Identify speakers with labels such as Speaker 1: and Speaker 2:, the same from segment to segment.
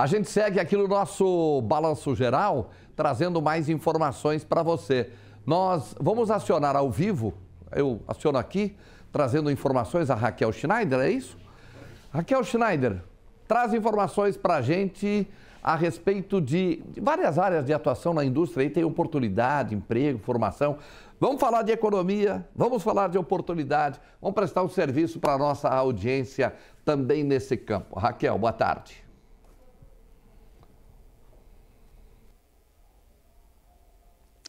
Speaker 1: A gente segue aqui no nosso balanço geral, trazendo mais informações para você. Nós vamos acionar ao vivo, eu aciono aqui, trazendo informações a Raquel Schneider, é isso? Raquel Schneider, traz informações para a gente a respeito de várias áreas de atuação na indústria, aí tem oportunidade, emprego, formação. Vamos falar de economia, vamos falar de oportunidade, vamos prestar um serviço para a nossa audiência também nesse campo. Raquel, boa tarde.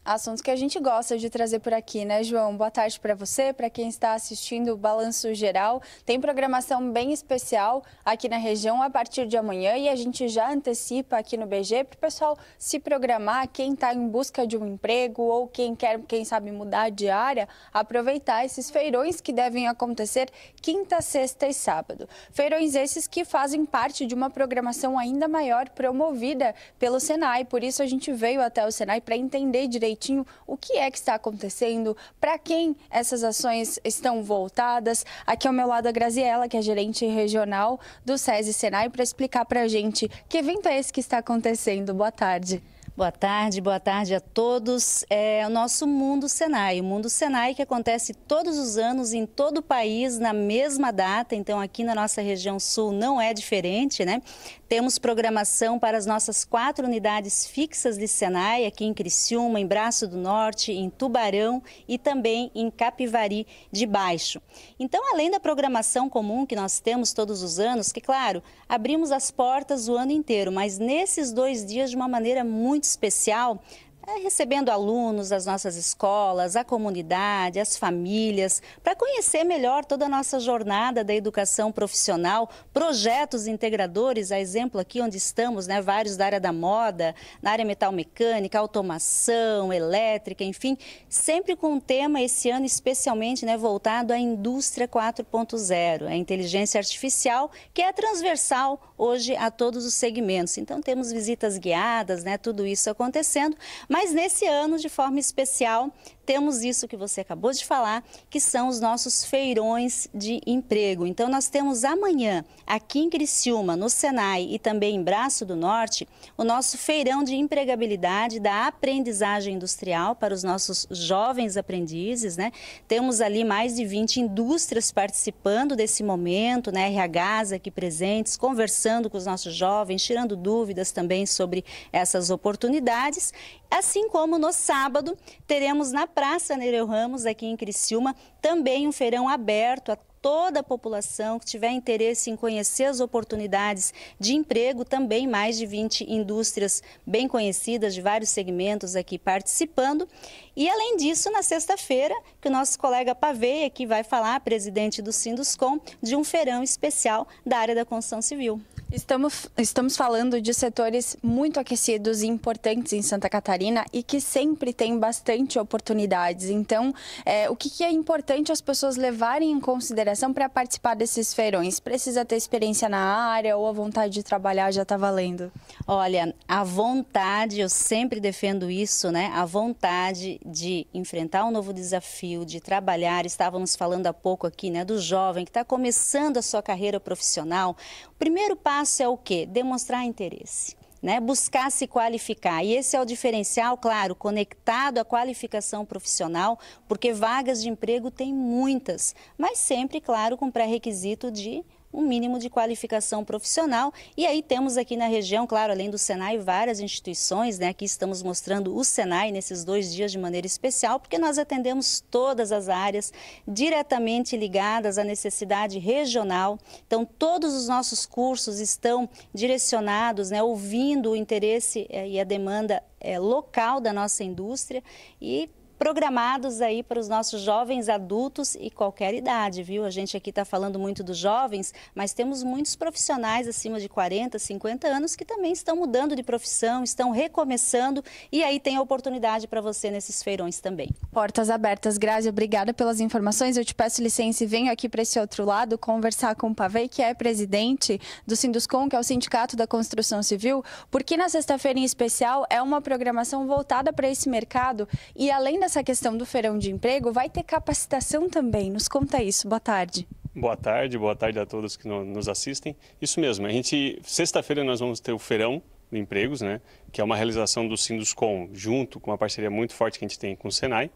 Speaker 2: assuntos que a gente gosta de trazer por aqui, né, João? Boa tarde para você, para quem está assistindo o Balanço Geral. Tem programação bem especial aqui na região a partir de amanhã e a gente já antecipa aqui no BG para o pessoal se programar, quem está em busca de um emprego ou quem quer, quem sabe, mudar de área, aproveitar esses feirões que devem acontecer quinta, sexta e sábado. Feirões esses que fazem parte de uma programação ainda maior promovida pelo Senai, por isso a gente veio até o Senai para entender direito direitinho o que é que está acontecendo, para quem essas ações estão voltadas. Aqui ao meu lado a Graziela, que é gerente regional do SESI Senai, para explicar para a gente que evento é esse que está acontecendo. Boa tarde. Boa tarde, boa tarde a todos.
Speaker 3: É o nosso Mundo Senai, o Mundo Senai que acontece todos os anos em todo o país na mesma data, então aqui na nossa região sul não é diferente, né? Temos programação para as nossas quatro unidades fixas de Senai, aqui em Criciúma, em Braço do Norte, em Tubarão e também em Capivari de Baixo. Então, além da programação comum que nós temos todos os anos, que claro, abrimos as portas o ano inteiro, mas nesses dois dias de uma maneira muito especial é, recebendo alunos das nossas escolas, a comunidade, as famílias, para conhecer melhor toda a nossa jornada da educação profissional, projetos integradores, a exemplo aqui onde estamos, né, vários da área da moda, na área metalmecânica, automação, elétrica, enfim, sempre com um tema esse ano especialmente né, voltado à indústria 4.0, a inteligência artificial, que é transversal hoje a todos os segmentos. Então temos visitas guiadas, né, tudo isso acontecendo mas nesse ano, de forma especial, temos isso que você acabou de falar, que são os nossos feirões de emprego. Então, nós temos amanhã, aqui em Criciúma, no Senai e também em Braço do Norte, o nosso feirão de empregabilidade da aprendizagem industrial para os nossos jovens aprendizes. Né? Temos ali mais de 20 indústrias participando desse momento, né? RHs aqui presentes, conversando com os nossos jovens, tirando dúvidas também sobre essas oportunidades. Assim como no sábado, teremos na prática Praça Nereu Ramos, aqui em Criciúma, também um feirão aberto a toda a população que tiver interesse em conhecer as oportunidades de emprego, também mais de 20 indústrias bem conhecidas de vários segmentos aqui participando. E além disso, na sexta-feira, que o nosso colega Paveia aqui vai falar, presidente do
Speaker 2: Sinduscom, de um feirão especial da área da construção civil. Estamos, estamos falando de setores muito aquecidos e importantes em Santa Catarina e que sempre tem bastante oportunidades. Então, é, o que, que, é importante as pessoas levarem em consideração para participar desses feirões? Precisa ter experiência na área ou a vontade de trabalhar já está valendo? Olha, a vontade, eu sempre defendo isso, né? A vontade
Speaker 3: de enfrentar um novo desafio, de trabalhar. Estávamos falando há pouco aqui, né, do jovem que está começando a sua carreira profissional. O primeiro passo é o quê? Demonstrar interesse. Né, buscar se qualificar. E esse é o diferencial, claro, conectado à qualificação profissional, porque vagas de emprego tem muitas, mas sempre, claro, com pré-requisito de um mínimo de qualificação profissional. E aí temos aqui na região, claro, além do Senai, várias instituições, né? Aqui estamos mostrando o Senai nesses dois dias de maneira especial, porque nós atendemos todas as áreas diretamente ligadas à necessidade regional. Então, todos os nossos cursos estão direcionados, né? Ouvindo o interesse eh, e a demanda eh, local da nossa indústria e programados aí para os nossos jovens adultos e qualquer idade, viu? A gente aqui está falando muito dos jovens, mas temos muitos profissionais acima de 40, 50 anos que também estão mudando de profissão, estão recomeçando e aí tem a oportunidade para você nesses
Speaker 2: feirões também. Portas abertas, Grazi, obrigada pelas informações. Eu te peço licença e venho aqui para esse outro lado conversar com o Pavei, que é presidente do Sinduscom, que é o Sindicato da Construção Civil, porque na sexta-feira em especial é uma programação voltada para esse mercado e além da essa questão do feirão de emprego, vai ter capacitação também. Nos conta isso. Boa tarde.
Speaker 4: Boa tarde, boa tarde a todos que nos assistem. Isso mesmo, a gente, sexta-feira nós vamos ter o feirão de empregos, né, que é uma realização do Sinduscom, junto com uma parceria muito forte que a gente tem com o Senai,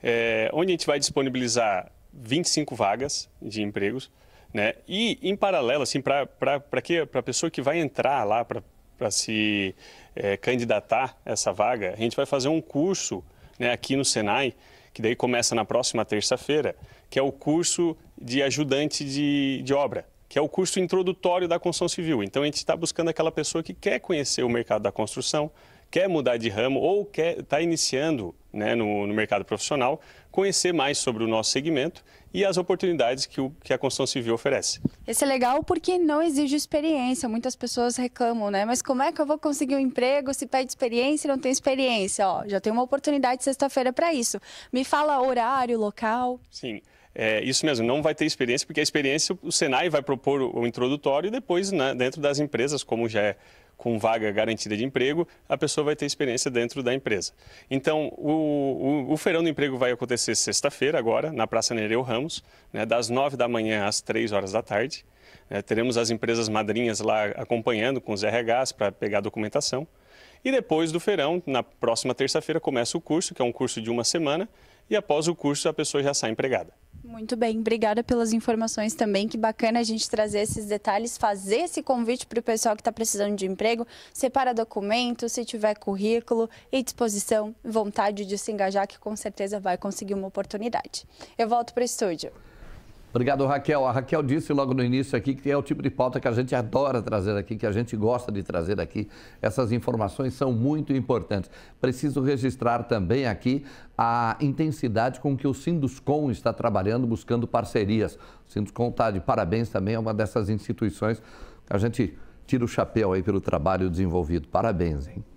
Speaker 4: é, onde a gente vai disponibilizar 25 vagas de empregos, né, e em paralelo, assim, para a pessoa que vai entrar lá, para se é, candidatar a essa vaga, a gente vai fazer um curso né, aqui no Senai, que daí começa na próxima terça-feira, que é o curso de ajudante de, de obra que é o curso introdutório da construção civil. Então, a gente está buscando aquela pessoa que quer conhecer o mercado da construção, quer mudar de ramo ou quer está iniciando né, no, no, mercado profissional, conhecer mais sobre o nosso segmento e as oportunidades que, o, que a construção civil oferece.
Speaker 2: Esse é legal porque não exige experiência. Muitas pessoas reclamam, né? Mas como é que eu vou conseguir um emprego se pede experiência e não tem experiência? Ó, já tem uma oportunidade sexta-feira para isso. Me fala horário, local.
Speaker 4: Sim. É, isso mesmo, não vai ter experiência, porque a experiência o Senai vai propor o introdutório e depois, né, dentro das empresas, como já é com vaga garantida de emprego, a pessoa vai ter experiência dentro da empresa. Então, o, o, o Feirão do Emprego vai acontecer sexta-feira, agora, na Praça Nereu Ramos, né, das nove da manhã às três horas da tarde. É, teremos as empresas madrinhas lá acompanhando com os RHs para pegar a documentação. E depois do feirão, na próxima terça-feira, começa o curso, que é um curso de uma semana, e após o curso a pessoa já sai empregada.
Speaker 2: Muito bem, obrigada pelas informações também. Que bacana a gente trazer esses detalhes, fazer esse convite para o pessoal que está precisando de emprego. Separa documento, se tiver currículo e disposição, vontade de se engajar, que com certeza vai conseguir uma oportunidade. Eu volto para o estúdio.
Speaker 1: Obrigado, Raquel. A Raquel disse logo no início aqui que é o tipo de pauta que a gente adora trazer aqui, que a gente gosta de trazer aqui. Essas informações são muito importantes. Preciso registrar também aqui a intensidade com que o Sinduscom está trabalhando, buscando parcerias. O Sinduscom está de parabéns também, é uma dessas instituições que a gente tira o chapéu aí pelo trabalho desenvolvido. Parabéns, hein?